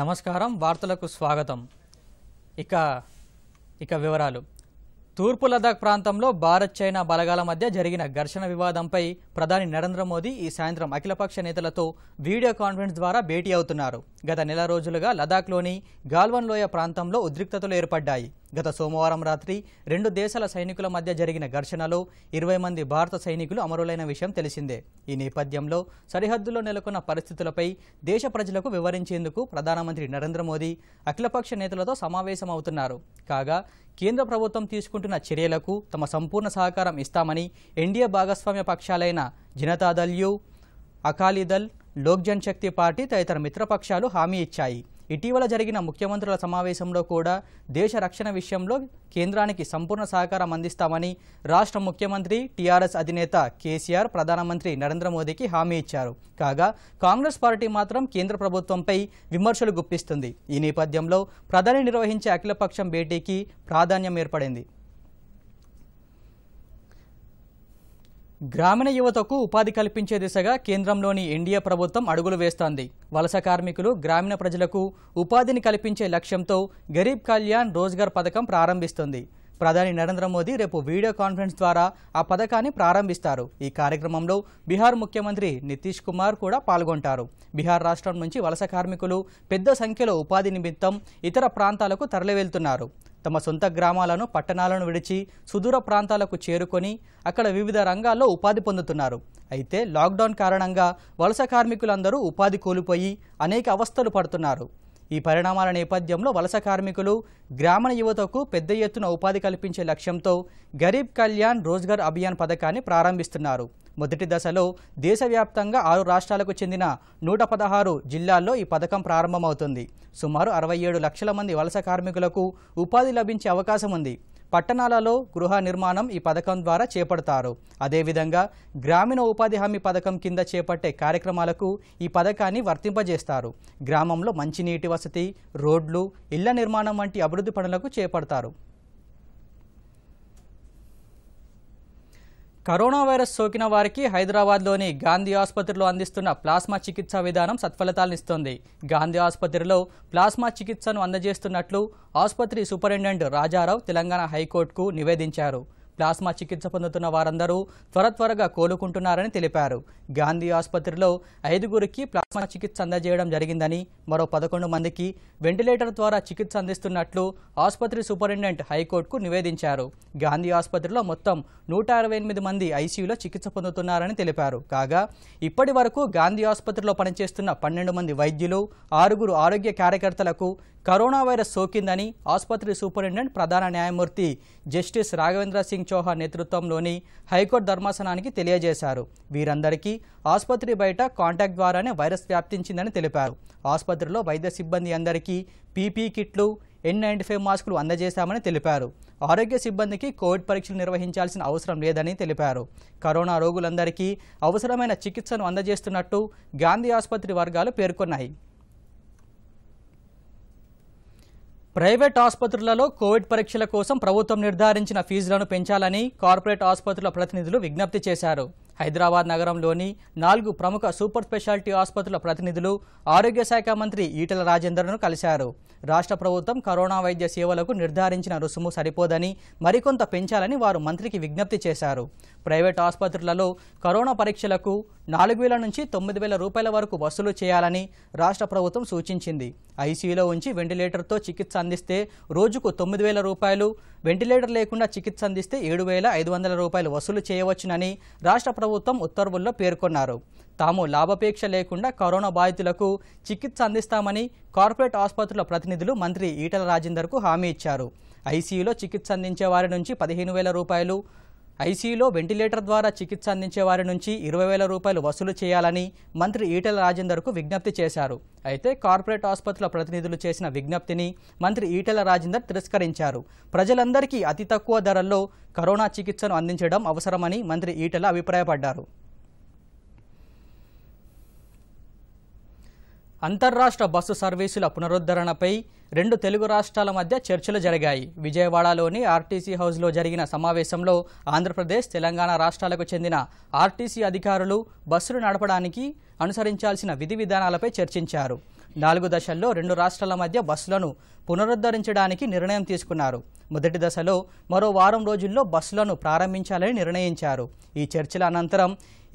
నమస్కారం వార్తలకు స్వాగతం ఇక ఇక వివరాలు తూర్పు లదాఖ్ ప్రాంతంలో భారత్ చైనా బలగాల మధ్య జరిగిన ఘర్షణ వివాదంపై ప్రధాని నరేంద్ర మోదీ ఈ సాయంత్రం అఖిలపక్ష నేతలతో వీడియో కాన్ఫరెన్స్ ద్వారా భేటీ అవుతున్నారు గత నెల రోజులుగా లదాఖ్లోని గాల్వన్ లోయ ప్రాంతంలో ఉద్రిక్తతలు ఏర్పడ్డాయి గత సోమవారం రాత్రి రెండు దేశాల సైనికుల మధ్య జరిగిన ఘర్షణలో ఇరవై మంది భారత సైనికులు అమరులైన విషయం తెలిసిందే ఈ నేపథ్యంలో సరిహద్దులో నెలకొన్న పరిస్థితులపై దేశ ప్రజలకు వివరించేందుకు ప్రధానమంత్రి నరేంద్ర మోదీ అఖిలపక్ష నేతలతో సమావేశమవుతున్నారు కాగా కేంద్ర ప్రభుత్వం తీసుకుంటున్న చర్యలకు తమ సంపూర్ణ సహకారం ఇస్తామని ఎన్డీఏ భాగస్వామ్య పక్షాలైన జనతాదళ్యు అకాలీదళ్ లోక్ జన్ శక్తి పార్టీ తదితర మిత్రపక్షాలు హామీ ఇచ్చాయి ఇటీవల జరిగిన ముఖ్యమంత్రుల సమావేశంలో కూడా దేశ రక్షణ విషయంలో కేంద్రానికి సంపూర్ణ సహకారం అందిస్తామని రాష్ట్ర ముఖ్యమంత్రి టీఆర్ఎస్ అధినేత కేసీఆర్ ప్రధానమంత్రి నరేంద్ర మోదీకి హామీ ఇచ్చారు కాగా కాంగ్రెస్ పార్టీ మాత్రం కేంద్ర ప్రభుత్వంపై విమర్శలు గుప్పిస్తుంది ఈ నేపథ్యంలో ప్రధాని నిర్వహించే అఖిలపక్షం భేటీకి ప్రాధాన్యం ఏర్పడింది గ్రామీణ యువతకు ఉపాధి కల్పించే దిశగా కేంద్రంలోని ఎన్డీఏ ప్రభుత్వం అడుగులు వేస్తోంది వలస కార్మికులు గ్రామీణ ప్రజలకు ఉపాధిని కల్పించే లక్ష్యంతో గరీబ్ కళ్యాణ్ రోజ్గార్ పథకం ప్రారంభిస్తుంది ప్రధాని నరేంద్ర మోదీ రేపు వీడియో కాన్ఫరెన్స్ ద్వారా ఆ పథకాన్ని ప్రారంభిస్తారు ఈ కార్యక్రమంలో బీహార్ ముఖ్యమంత్రి నితీష్ కుమార్ కూడా పాల్గొంటారు బీహార్ రాష్ట్రం నుంచి వలస కార్మికులు పెద్ద సంఖ్యలో ఉపాధి నిమిత్తం ఇతర ప్రాంతాలకు తరలివెళ్తున్నారు తమ సొంత గ్రామాలను పట్టణాలను విడిచి సుదూర ప్రాంతాలకు చేరుకొని అక్కడ వివిధ రంగాల్లో ఉపాధి పొందుతున్నారు అయితే లాక్డౌన్ కారణంగా వలస కార్మికులందరూ ఉపాధి కోల్పోయి అనేక అవస్థలు పడుతున్నారు ఈ పరిణామాల నేపథ్యంలో వలస కార్మికులు గ్రామీణ యువతకు పెద్ద ఎత్తున ఉపాధి కల్పించే లక్ష్యంతో గరీబ్ కళ్యాణ్ రోజ్గార్ అభియాన్ పథకాన్ని ప్రారంభిస్తున్నారు మొదటి దశలో దేశవ్యాప్తంగా ఆరు రాష్ట్రాలకు చెందిన నూట పదహారు జిల్లాల్లో ఈ పథకం ప్రారంభమవుతుంది సుమారు అరవై ఏడు లక్షల మంది వలస కార్మికులకు ఉపాధి లభించే అవకాశం ఉంది పట్టణాలలో గృహ నిర్మాణం ఈ పథకం ద్వారా చేపడతారు అదేవిధంగా గ్రామీణ ఉపాధి హామీ పథకం కింద చేపట్టే కార్యక్రమాలకు ఈ పథకాన్ని వర్తింపజేస్తారు గ్రామంలో మంచినీటి వసతి రోడ్లు ఇళ్ల నిర్మాణం వంటి అభివృద్ధి పనులకు చేపడతారు కరోనా వైరస్ సోకిన వారికి హైదరాబాద్లోని గాంధీ ఆసుపత్రిలో అందిస్తున్న ప్లాస్మా చికిత్స విధానం సత్ఫలితాలనిస్తోంది గాంధీ ఆసుపత్రిలో ప్లాస్మా చికిత్సను అందజేస్తున్నట్లు ఆసుపత్రి సూపరింటెండెంట్ రాజారావు తెలంగాణ హైకోర్టుకు నివేదించారు ప్లాస్మా చికిత్స పొందుతున్న వారందరూ త్వర త్వరగా కోలుకుంటున్నారని తెలిపారు గాంధీ ఆసుపత్రిలో ఐదుగురికి ప్లాస్మా చికిత్స అందజేయడం జరిగిందని మరో పదకొండు మందికి వెంటిలేటర్ ద్వారా చికిత్స అందిస్తున్నట్లు ఆసుపత్రి సూపరింటెండెంట్ హైకోర్టుకు నివేదించారు గాంధీ ఆసుపత్రిలో మొత్తం నూట అరవై ఎనిమిది మంది ఐసీయూలో చికిత్స పొందుతున్నారని తెలిపారు కాగా ఇప్పటి గాంధీ ఆసుపత్రిలో పనిచేస్తున్న పన్నెండు మంది వైద్యులు ఆరుగురు ఆరోగ్య కార్యకర్తలకు కరోనా వైరస్ సోకిందని ఆసుపత్రి సూపరింటెండెంట్ ప్రధాన న్యాయమూర్తి జస్టిస్ రాఘవేంద్ర సింగ్ చౌహాన్ నేతృత్వంలోని హైకోర్టు ధర్మాసనానికి తెలియజేశారు వీరందరికీ ఆసుపత్రి బయట కాంటాక్ట్ ద్వారానే వైరస్ వ్యాప్తించిందని తెలిపారు ఆసుపత్రిలో వైద్య సిబ్బంది అందరికీ పీపీ కిట్లు ఎన్ నైంటీ ఫైవ్ మాస్కులు అందజేశామని తెలిపారు ఆరోగ్య సిబ్బందికి కోవిడ్ పరీక్షలు నిర్వహించాల్సిన అవసరం లేదని తెలిపారు కరోనా రోగులందరికీ అవసరమైన చికిత్సను అందజేస్తున్నట్టు గాంధీ ఆసుపత్రి వర్గాలు పేర్కొన్నాయి ప్రైవేట్ ఆసుపత్రులలో కోవిడ్ పరీక్షల కోసం ప్రభుత్వం నిర్ధారించిన ఫీజులను పెంచాలని కార్పొరేట్ ఆసుపత్రుల ప్రతినిధులు విజ్ఞప్తి చేశారు హైదరాబాద్ నగరంలోని నాలుగు ప్రముఖ సూపర్ స్పెషాలిటీ ఆసుపత్రుల ప్రతినిధులు ఆరోగ్య శాఖ మంత్రి ఈటల రాజేందర్ను కలిశారు రాష్ట్ర ప్రభుత్వం కరోనా వైద్య సేవలకు నిర్ధారించిన రుసుము సరిపోదని మరికొంత పెంచాలని వారు మంత్రికి విజ్ఞప్తి చేశారు ప్రైవేట్ ఆసుపత్రులలో కరోనా పరీక్షలకు నాలుగు వేల నుంచి తొమ్మిది వేల రూపాయల వరకు వసూలు చేయాలని రాష్ట్ర ప్రభుత్వం సూచించింది ఐసీయూలో ఉంచి వెంటిలేటర్తో చికిత్స అందిస్తే రోజుకు తొమ్మిది వేల రూపాయలు వెంటిలేటర్ లేకుండా చికిత్స అందిస్తే ఏడు వేల ఐదు వందల రూపాయలు వసూలు చేయవచ్చునని రాష్ట్ర ప్రభుత్వం ఉత్తర్వుల్లో పేర్కొన్నారు తాము లాభాపేక్ష లేకుండా కరోనా బాధితులకు చికిత్స అందిస్తామని కార్పొరేట్ ఆసుపత్రుల ప్రతినిధులు మంత్రి ఈటల రాజేందర్కు హామీ ఇచ్చారు ఐసీయూలో చికిత్స అందించే వారి నుంచి పదిహేను వేల రూపాయలు ఐసీయూలో వెంటిలేటర్ ద్వారా చికిత్స అందించే వారి నుంచి ఇరవై వేల రూపాయలు వసూలు చేయాలని మంత్రి ఈటెల రాజేందర్కు విజ్ఞప్తి చేశారు అయితే కార్పొరేట్ ఆసుపత్రుల ప్రతినిధులు చేసిన విజ్ఞప్తిని మంత్రి ఈటెల రాజేందర్ తిరస్కరించారు ప్రజలందరికీ అతి తక్కువ ధరల్లో కరోనా చికిత్సను అందించడం అవసరమని మంత్రి ఈటెల అభిప్రాయపడ్డారు అంతర్రాష్ట్ర బస్సు సర్వీసుల పునరుద్ధరణపై రెండు తెలుగు రాష్ట్రాల మధ్య చర్చలు జరిగాయి విజయవాడలోని ఆర్టీసీ హౌస్లో జరిగిన సమావేశంలో ఆంధ్రప్రదేశ్ తెలంగాణ రాష్ట్రాలకు చెందిన ఆర్టీసీ అధికారులు బస్సులు నడపడానికి అనుసరించాల్సిన విధి విధానాలపై చర్చించారు నాలుగు దశల్లో రెండు రాష్ట్రాల మధ్య బస్సులను పునరుద్ధరించడానికి నిర్ణయం తీసుకున్నారు మొదటి దశలో మరో వారం రోజుల్లో బస్సులను ప్రారంభించాలని నిర్ణయించారు ఈ చర్చల అనంతరం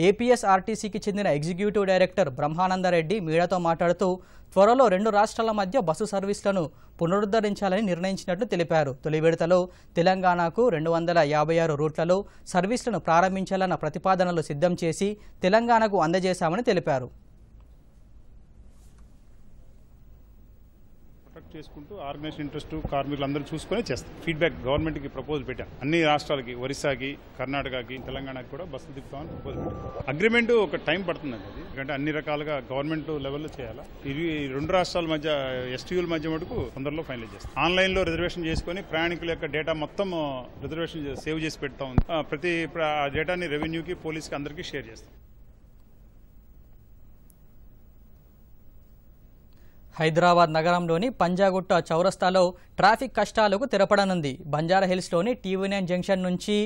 ఏపీఎస్ఆర్టీసీకి చెందిన ఎగ్జిక్యూటివ్ డైరెక్టర్ బ్రహ్మానందరెడ్డి మీడియాతో మాట్లాడుతూ త్వరలో రెండు రాష్ట్రాల మధ్య బస్సు సర్వీసులను పునరుద్ధరించాలని నిర్ణయించినట్లు తెలిపారు తొలి విడతలో తెలంగాణకు రెండు వందల యాభై ఆరు రూట్లలో సర్వీసులను ప్రారంభించాలన్న ప్రతిపాదనలు సిద్ధం చేసి తెలంగాణకు అందజేశామని తెలిపారు ప్రొటెక్ట్ చేసుకుంటూ ఆర్గనైజేషన్ ఇంట్రెస్ట్ కార్మికులందరూ చూసుకొని చేస్తాం ఫీడ్బ్యాక్ గవర్నమెంట్కి ప్రపోజల్ పెట్టాం అన్ని రాష్ట్రాలకి ఒరిస్సాకి కర్ణాటకకి తెలంగాణకి కూడా బస్సులు తిప్పుతామని ప్రపోజ్ పెట్టాం అగ్రిమెంట్ ఒక టైం పడుతుందండి అది ఎందుకంటే అన్ని రకాలుగా గవర్నమెంట్ లెవెల్లో చేయాలా ఇవి రెండు రాష్ట్రాల మధ్య ఎస్టీయూల మధ్య మటుకు తొందరలో ఫైనలైజ్ చేస్తాం ఆన్లైన్లో రిజర్వేషన్ చేసుకొని ప్రయాణికుల యొక్క డేటా మొత్తం రిజర్వేషన్ సేవ్ చేసి పెడతాం ప్రతి డేటాని రెవెన్యూకి పోలీస్కి అందరికీ షేర్ చేస్తాం హైదరాబాద్ నగరంలోని పంజాగుట్ట చౌరస్తాలో ట్రాఫిక్ కష్టాలకు తెరపడనుంది బంజారాహిల్స్లోని టీవీ నైన్ జంక్షన్ నుంచి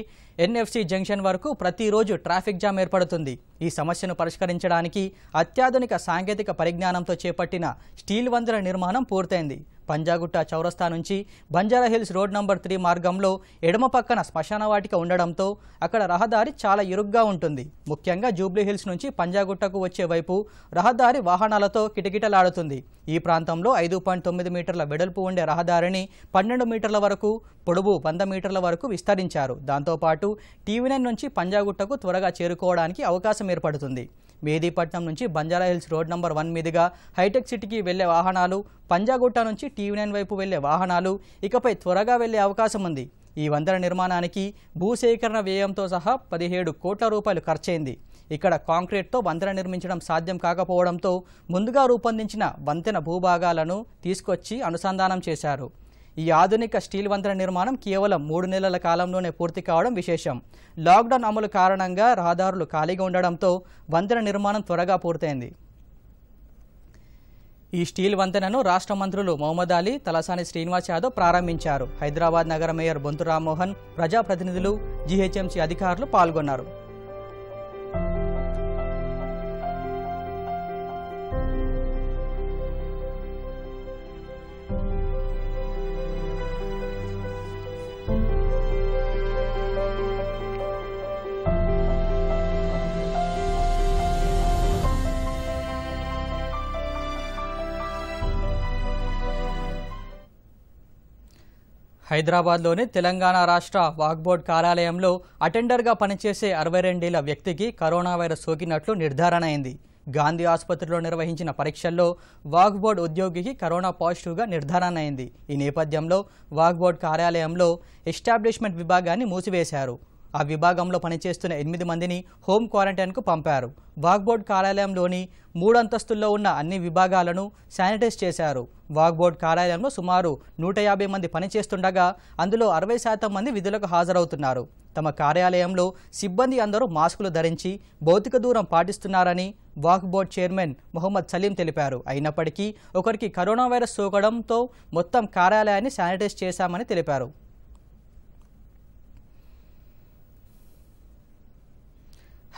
ఎన్ఎఫ్సి జంక్షన్ వరకు ప్రతిరోజు ట్రాఫిక్ జామ్ ఏర్పడుతుంది ఈ సమస్యను పరిష్కరించడానికి అత్యాధునిక సాంకేతిక పరిజ్ఞానంతో చేపట్టిన స్టీల్ వందుల నిర్మాణం పూర్తయింది పంజాగుట్ట చౌరస్తా నుంచి బంజారాహిల్స్ రోడ్ నంబర్ త్రీ మార్గంలో ఎడమ పక్కన శ్మశానవాటిక ఉండడంతో అక్కడ రహదారి చాలా ఇరుగ్గా ఉంటుంది ముఖ్యంగా జూబ్లీహిల్స్ నుంచి పంజాగుట్టకు వచ్చే వైపు రహదారి వాహనాలతో కిటకిటలాడుతుంది ఈ ప్రాంతంలో ఐదు పాయింట్ తొమ్మిది మీటర్ల వెడల్పు ఉండే రహదారిని పన్నెండు మీటర్ల వరకు పొడవు వంద మీటర్ల వరకు విస్తరించారు దాంతోపాటు టీవీ నైన్ నుంచి పంజాగుట్టకు త్వరగా చేరుకోవడానికి అవకాశం ఏర్పడుతుంది మేదీపట్నం నుంచి బంజారాహిల్స్ రోడ్ నంబర్ వన్ మీదుగా హైటెక్ సిటీకి వెళ్లే వాహనాలు పంజాగుట్ట నుంచి టీవీ నైన్ వైపు వెళ్లే వాహనాలు ఇకపై త్వరగా వెళ్లే అవకాశం ఉంది ఈ వంతెన నిర్మాణానికి భూసేకరణ వ్యయంతో సహా పదిహేడు కోట్ల రూపాయలు ఖర్చయింది ఇక్కడ కాంక్రీట్తో వంతెన నిర్మించడం సాధ్యం కాకపోవడంతో ముందుగా రూపొందించిన వంతెన భూభాగాలను తీసుకొచ్చి అనుసంధానం చేశారు ఈ ఆధునిక స్టీల్ వంతెన నిర్మాణం కేవలం మూడు నెలల కాలంలోనే పూర్తి కావడం విశేషం లాక్డౌన్ అమలు కారణంగా రహదారులు ఖాళీగా ఉండడంతో వంతెన నిర్మాణం త్వరగా పూర్తయింది ఈ స్టీల్ వంతెనను రాష్ట్ర మంత్రులు మహమ్మద్ అలీ తలసాని శ్రీనివాస్ యాదవ్ ప్రారంభించారు హైదరాబాద్ నగర మేయర్ బొంతు రామ్మోహన్ ప్రజాప్రతినిధులు జీహెచ్ఎంసీ అధికారులు పాల్గొన్నారు thank you హైదరాబాద్లోని తెలంగాణ రాష్ట్ర వాగ్బోర్డ్ కార్యాలయంలో అటెండర్గా పనిచేసే అరవై రెండేళ్ల వ్యక్తికి కరోనా వైరస్ సోకినట్లు నిర్ధారణ అయింది గాంధీ ఆసుపత్రిలో నిర్వహించిన పరీక్షల్లో వాక్బోర్డ్ ఉద్యోగికి కరోనా పాజిటివ్గా నిర్ధారణ అయింది ఈ నేపథ్యంలో వాక్బోర్డ్ కార్యాలయంలో ఎస్టాబ్లిష్మెంట్ విభాగాన్ని మూసివేశారు ఆ విభాగంలో పనిచేస్తున్న ఎనిమిది మందిని హోం క్వారంటైన్కు పంపారు వాగ్బోర్డ్ కార్యాలయంలోని మూడు అంతస్తుల్లో ఉన్న అన్ని విభాగాలను శానిటైజ్ చేశారు వాగ్బోర్డ్ కార్యాలయంలో సుమారు నూట యాభై మంది పనిచేస్తుండగా అందులో అరవై శాతం మంది విధులకు హాజరవుతున్నారు తమ కార్యాలయంలో సిబ్బంది అందరూ మాస్కులు ధరించి భౌతిక దూరం పాటిస్తున్నారని వాక్ చైర్మన్ మొహమ్మద్ సలీం తెలిపారు అయినప్పటికీ ఒకరికి కరోనా వైరస్ సోకడంతో మొత్తం కార్యాలయాన్ని శానిటైజ్ చేశామని తెలిపారు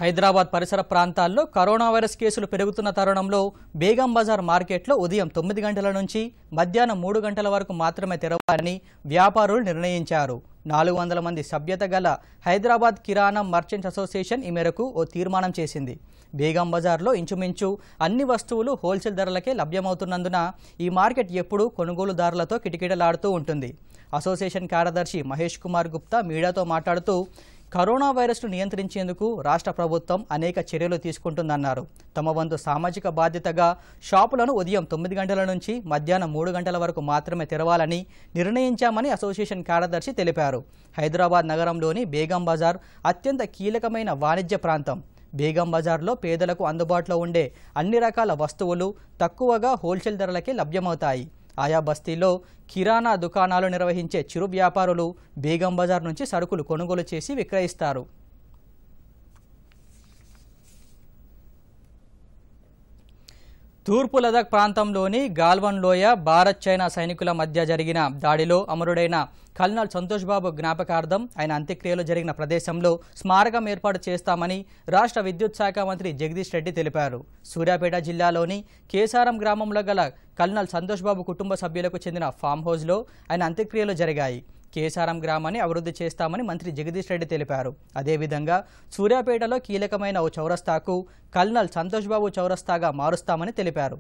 హైదరాబాద్ పరిసర ప్రాంతాల్లో కరోనా వైరస్ కేసులు పెరుగుతున్న తరుణంలో బేగం బజార్ మార్కెట్లో ఉదయం తొమ్మిది గంటల నుంచి మధ్యాహ్నం మూడు గంటల వరకు మాత్రమే తెరవాలని వ్యాపారులు నిర్ణయించారు నాలుగు వందల మంది సభ్యత గల హైదరాబాద్ కిరాణా మర్చెంట్స్ అసోసియేషన్ ఈ మేరకు ఓ తీర్మానం చేసింది బేగం బజార్లో ఇంచుమించు అన్ని వస్తువులు హోల్సేల్ ధరలకే లభ్యమవుతున్నందున ఈ మార్కెట్ ఎప్పుడూ కొనుగోలుదారులతో కిటకిటలాడుతూ ఉంటుంది అసోసియేషన్ కార్యదర్శి మహేష్ కుమార్ గుప్తా మీడియాతో మాట్లాడుతూ కరోనా వైరస్ను నియంత్రించేందుకు రాష్ట్ర ప్రభుత్వం అనేక చర్యలు తీసుకుంటుందన్నారు తమ వంతు సామాజిక బాధ్యతగా షాపులను ఉదయం తొమ్మిది గంటల నుంచి మధ్యాహ్నం మూడు గంటల వరకు మాత్రమే తెరవాలని నిర్ణయించామని అసోసియేషన్ కార్యదర్శి తెలిపారు హైదరాబాద్ నగరంలోని బేగం బజార్ అత్యంత కీలకమైన వాణిజ్య ప్రాంతం బేగం బజార్లో పేదలకు అందుబాటులో ఉండే అన్ని రకాల వస్తువులు తక్కువగా హోల్సేల్ ధరలకే లభ్యమవుతాయి ఆయా బస్తీల్లో కిరాణా దుకాణాలు నిర్వహించే చిరు వ్యాపారులు బేగం బజార్ నుంచి సరుకులు కొనుగోలు చేసి విక్రయిస్తారు తూర్పు లదాఖ్ ప్రాంతంలోని గాల్వన్ లోయ భారత్ చైనా సైనికుల మధ్య జరిగిన దాడిలో అమరుడైన కల్నల్ సంతోష్ బాబు జ్ఞాపకార్థం ఆయన అంత్యక్రియలు జరిగిన ప్రదేశంలో స్మారకం ఏర్పాటు చేస్తామని రాష్ట్ర విద్యుత్ శాఖ మంత్రి జగదీష్ రెడ్డి తెలిపారు సూర్యాపేట జిల్లాలోని కేసారం గ్రామంలో గల కల్నల్ సంతోష్ బాబు కుటుంబ సభ్యులకు చెందిన ఫామ్ హౌస్లో ఆయన అంత్యక్రియలు జరిగాయి కేశారం గ్రామాన్ని అభివృద్ధి చేస్తామని మంత్రి జగదీష్ రెడ్డి తెలిపారు అదేవిధంగా సూర్యాపేటలో కీలకమైన ఓ చౌరస్తాకు కల్నల్ సంతోష్ బాబు చౌరస్తాగా మారుస్తామని తెలిపారు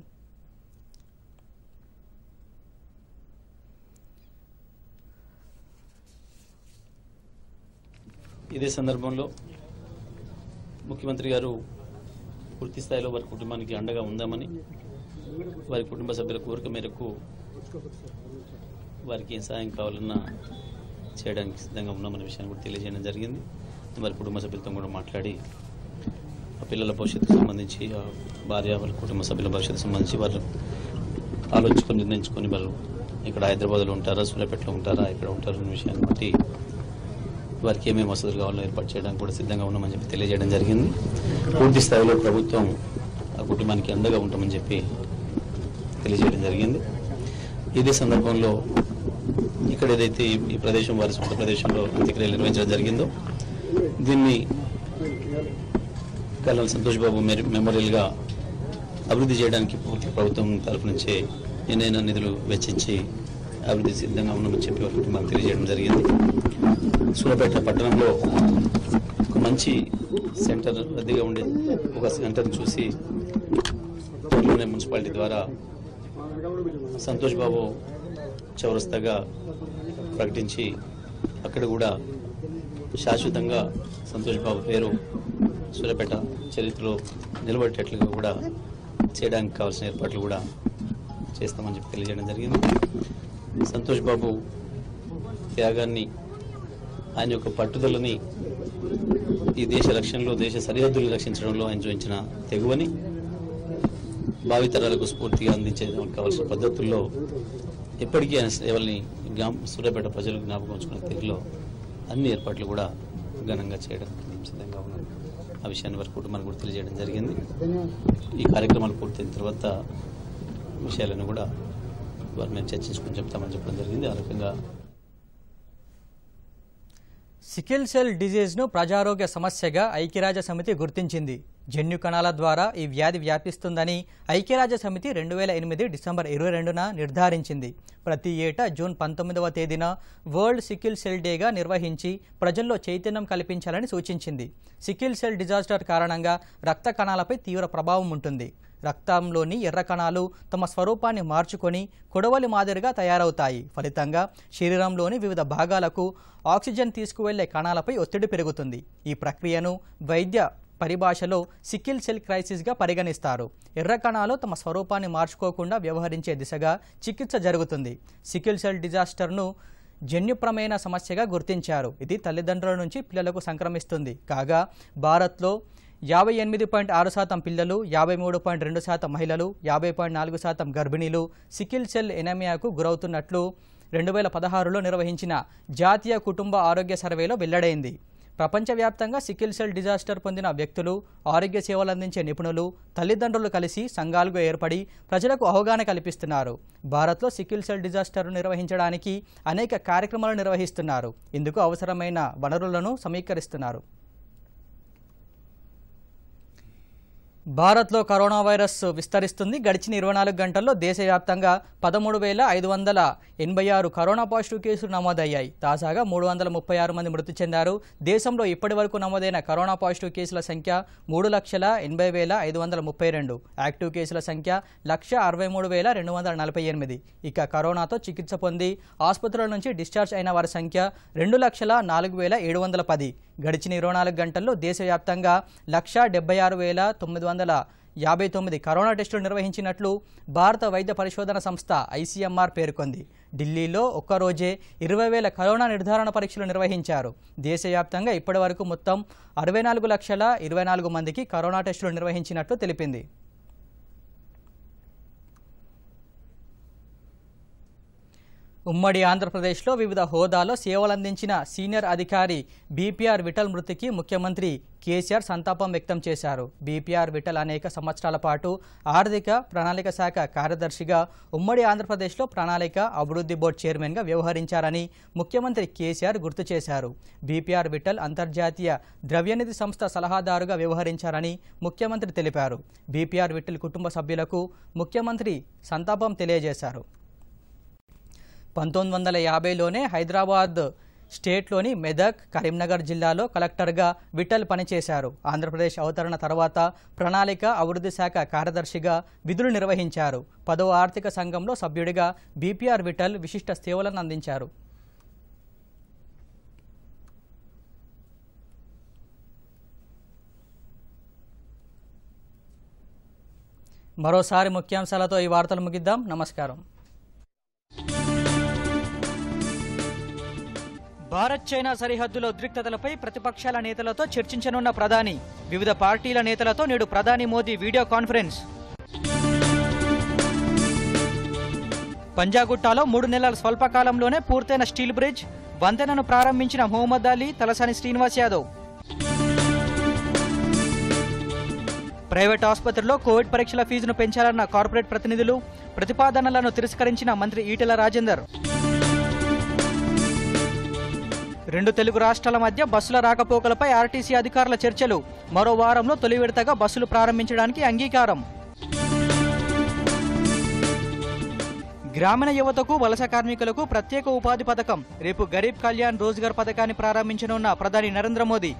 ఇదే సందర్భంలో ముఖ్యమంత్రి గారు పూర్తి స్థాయిలో వారి కుటుంబానికి అండగా ఉందామని వారి కుటుంబ సభ్యుల కోరిక మేరకు వారికి ఏం సాయం కావాలన్నా చేయడానికి సిద్ధంగా ఉన్నామనే విషయాన్ని కూడా తెలియజేయడం జరిగింది మరి కుటుంబ సభ్యులతో కూడా మాట్లాడి ఆ పిల్లల భవిష్యత్తుకు సంబంధించి ఆ భార్య వాళ్ళ కుటుంబ సభ్యుల భవిష్యత్తు సంబంధించి వాళ్ళు ఆలోచించుకొని నిర్ణయించుకొని వాళ్ళు ఇక్కడ హైదరాబాద్లో ఉంటారా సూర్యాపేటలో ఉంటారా ఇక్కడ ఉంటారు అనే విషయాన్ని బట్టి వారికి ఏమేమి వసతులు కావాలో ఏర్పాటు చేయడానికి కూడా సిద్ధంగా ఉన్నామని చెప్పి తెలియజేయడం జరిగింది పూర్తి స్థాయిలో ప్రభుత్వం ఆ కుటుంబానికి అండగా ఉంటామని చెప్పి తెలియజేయడం జరిగింది ఇదే సందర్భంలో ఇక్కడ ఏదైతే ఈ ప్రదేశం వారి సొంత ప్రదేశంలో అంత్యక్రియలు నిర్వహించడం జరిగిందో దీన్ని కల్నల్ సంతోష్ బాబు మెమోరియల్గా అభివృద్ధి చేయడానికి పూర్తి ప్రభుత్వం తరఫు నుంచే ఎన్నైనా నిధులు వెచ్చించి అభివృద్ధి సిద్ధంగా ఉన్నామని చెప్పి వారి కుటుంబానికి తెలియజేయడం జరిగింది సూర్యాపేట పట్టణంలో ఒక మంచి సెంటర్ రద్దీగా ఉండే ఒక సెంటర్ చూసి మున్సిపాలిటీ ద్వారా సంతోష్ బాబు చౌరస్తగా ప్రకటించి అక్కడ కూడా శాశ్వతంగా సంతోష్ బాబు పేరు సూర్యపేట చరిత్రలో నిలబడేటట్లుగా కూడా చేయడానికి కావాల్సిన ఏర్పాట్లు కూడా చేస్తామని చెప్పి తెలియజేయడం జరిగింది సంతోష్ బాబు త్యాగాన్ని ఆయన యొక్క పట్టుదలని ఈ దేశ రక్షణలో దేశ సరిహద్దులు రక్షించడంలో ఆయన చూపించిన తెగువని భావితరాలకు స్ఫూర్తిగా అందించే కావాల్సిన పద్ధతుల్లో ఎప్పటికీ సేవల్ని సూర్యాపేట ప్రజలు జ్ఞాపకం ఉంచుకునే తీరులో అన్ని ఏర్పాట్లు కూడా ఘనంగా చేయడం సిద్ధంగా ఉన్నాం ఆ విషయాన్ని వారి కుటుంబానికి కూడా తెలియజేయడం జరిగింది ఈ కార్యక్రమాలు పూర్తయిన తర్వాత విషయాలను కూడా వారు మేము చర్చించుకుని చెప్తామని చెప్పడం జరిగింది ఆ రకంగా సికిల్ సెల్ డిజీజ్ను ప్రజారోగ్య సమస్యగా ఐక్యరాజ్య సమితి గుర్తించింది జన్యు కణాల ద్వారా ఈ వ్యాధి వ్యాపిస్తుందని ఐక్యరాజ్య సమితి రెండు వేల ఎనిమిది డిసెంబర్ ఇరవై రెండున నిర్ధారించింది ప్రతి ఏటా జూన్ పంతొమ్మిదవ తేదీన వరల్డ్ సికిల్ సెల్ డేగా నిర్వహించి ప్రజల్లో చైతన్యం కల్పించాలని సూచించింది సికిల్ సెల్ డిజాస్టర్ కారణంగా రక్త కణాలపై తీవ్ర ప్రభావం ఉంటుంది రక్తంలోని ఎర్ర కణాలు తమ స్వరూపాన్ని మార్చుకొని కొడవలి మాదిరిగా తయారవుతాయి ఫలితంగా శరీరంలోని వివిధ భాగాలకు ఆక్సిజన్ తీసుకువెళ్లే కణాలపై ఒత్తిడి పెరుగుతుంది ఈ ప్రక్రియను వైద్య పరిభాషలో సికిల్ సెల్ క్రైసిస్గా పరిగణిస్తారు ఎర్ర కణాలు తమ స్వరూపాన్ని మార్చుకోకుండా వ్యవహరించే దిశగా చికిత్స జరుగుతుంది సికిల్ సెల్ డిజాస్టర్ను జన్యుప్రమైన సమస్యగా గుర్తించారు ఇది తల్లిదండ్రుల నుంచి పిల్లలకు సంక్రమిస్తుంది కాగా భారత్లో యాభై ఎనిమిది పాయింట్ ఆరు శాతం పిల్లలు యాభై మూడు పాయింట్ రెండు శాతం మహిళలు యాభై పాయింట్ నాలుగు శాతం గర్భిణీలు సికిల్ సెల్ ఎనమియాకు గురవుతున్నట్లు రెండు వేల పదహారులో నిర్వహించిన జాతీయ కుటుంబ ఆరోగ్య సర్వేలో వెల్లడైంది ప్రపంచవ్యాప్తంగా సికిల్ సెల్ డిజాస్టర్ పొందిన వ్యక్తులు ఆరోగ్య సేవలు అందించే నిపుణులు తల్లిదండ్రులు కలిసి సంఘాలుగా ఏర్పడి ప్రజలకు అవగాహన కల్పిస్తున్నారు భారత్లో సికిల్ సెల్ డిజాస్టర్ను నిర్వహించడానికి అనేక కార్యక్రమాలు నిర్వహిస్తున్నారు ఇందుకు అవసరమైన వనరులను సమీకరిస్తున్నారు భారత్లో కరోనా వైరస్ విస్తరిస్తుంది గడిచిన ఇరవై నాలుగు గంటల్లో దేశవ్యాప్తంగా పదమూడు వేల ఐదు వందల ఎనభై ఆరు కరోనా పాజిటివ్ కేసులు నమోదయ్యాయి తాజాగా మూడు వందల ముప్పై ఆరు మంది మృతి చెందారు దేశంలో ఇప్పటి వరకు నమోదైన కరోనా పాజిటివ్ కేసుల సంఖ్య మూడు లక్షల ఎనభై వేల ఐదు వందల ముప్పై రెండు యాక్టివ్ కేసుల సంఖ్య లక్ష అరవై మూడు వేల రెండు వందల నలభై ఎనిమిది ఇక కరోనాతో చికిత్స పొంది ఆసుపత్రుల నుంచి డిశ్చార్జ్ అయిన వారి సంఖ్య రెండు లక్షల నాలుగు వేల ఏడు వందల పది గడిచిన ఇరవై నాలుగు గంటల్లో దేశవ్యాప్తంగా లక్ష డెబ్బై ఆరు వేల తొమ్మిది వందల యాభై తొమ్మిది కరోనా టెస్టులు నిర్వహించినట్లు భారత వైద్య పరిశోధన సంస్థ ఐసీఎంఆర్ పేర్కొంది ఢిల్లీలో ఒక్కరోజే ఇరవై వేల కరోనా నిర్ధారణ పరీక్షలు నిర్వహించారు దేశవ్యాప్తంగా ఇప్పటి వరకు మొత్తం అరవై నాలుగు లక్షల ఇరవై నాలుగు మందికి కరోనా టెస్టులు నిర్వహించినట్లు తెలిపింది ఉమ్మడి ఆంధ్రప్రదేశ్లో వివిధ హోదాలో సేవలందించిన సీనియర్ అధికారి బీపీఆర్ విఠల్ మృతికి ముఖ్యమంత్రి కేసీఆర్ సంతాపం వ్యక్తం చేశారు బీపీఆర్ విఠల్ అనేక సంవత్సరాల పాటు ఆర్థిక ప్రణాళిక శాఖ కార్యదర్శిగా ఉమ్మడి ఆంధ్రప్రదేశ్లో ప్రణాళిక అభివృద్ధి బోర్డు చైర్మన్గా వ్యవహరించారని ముఖ్యమంత్రి కేసీఆర్ గుర్తు చేశారు బీపీఆర్ విఠల్ అంతర్జాతీయ ద్రవ్యనిధి సంస్థ సలహాదారుగా వ్యవహరించారని ముఖ్యమంత్రి తెలిపారు బీపీఆర్ విఠల్ కుటుంబ సభ్యులకు ముఖ్యమంత్రి సంతాపం తెలియజేశారు పంతొమ్మిది వందల యాభైలోనే హైదరాబాద్ స్టేట్లోని మెదక్ కరీంనగర్ జిల్లాలో కలెక్టర్గా విఠల్ పనిచేశారు ఆంధ్రప్రదేశ్ అవతరణ తర్వాత ప్రణాళిక అభివృద్ధి శాఖ కార్యదర్శిగా విధులు నిర్వహించారు పదవ ఆర్థిక సంఘంలో సభ్యుడిగా బీపీఆర్ విఠల్ విశిష్ట సేవలను అందించారు మరోసారి ముఖ్యాంశాలతో ఈ వార్తలు ముగిద్దాం నమస్కారం భారత్ చైనా సరిహద్దుల ఉద్రిక్తతలపై ప్రతిపక్షాల నేతలతో చర్చించనున్న ప్రధాని వివిధ పార్టీల నేతలతో నేడు ప్రధాని మోదీ వీడియో కాన్ఫరెన్స్ పంజాగుట్టాలో మూడు నెలల స్వల్పకాలంలోనే పూర్తయిన స్టీల్ బ్రిడ్జ్ వంతెనను ప్రారంభించిన మహమ్మద్ అలీ తలసాని శ్రీనివాస్ యాదవ్ ప్రైవేట్ ఆసుపత్రిలో కోవిడ్ పరీక్షల ఫీజును పెంచాలన్న కార్పొరేట్ ప్రతినిధులు ప్రతిపాదనలను తిరస్కరించిన మంత్రి ఈటెల రాజేందర్ రెండు తెలుగు రాష్ట్రాల మధ్య బస్సుల రాకపోకలపై ఆర్టీసీ అధికారుల చర్చలు మరో వారంలో తొలి విడతగా బస్సులు ప్రారంభించడానికి అంగీకారం గ్రామీణ యువతకు వలస కార్మికులకు ప్రత్యేక ఉపాధి పథకం రేపు గరీబ్ కళ్యాణ్ రోజ్గార్ పథకాన్ని ప్రారంభించనున్న ప్రధాని నరేంద్ర మోదీ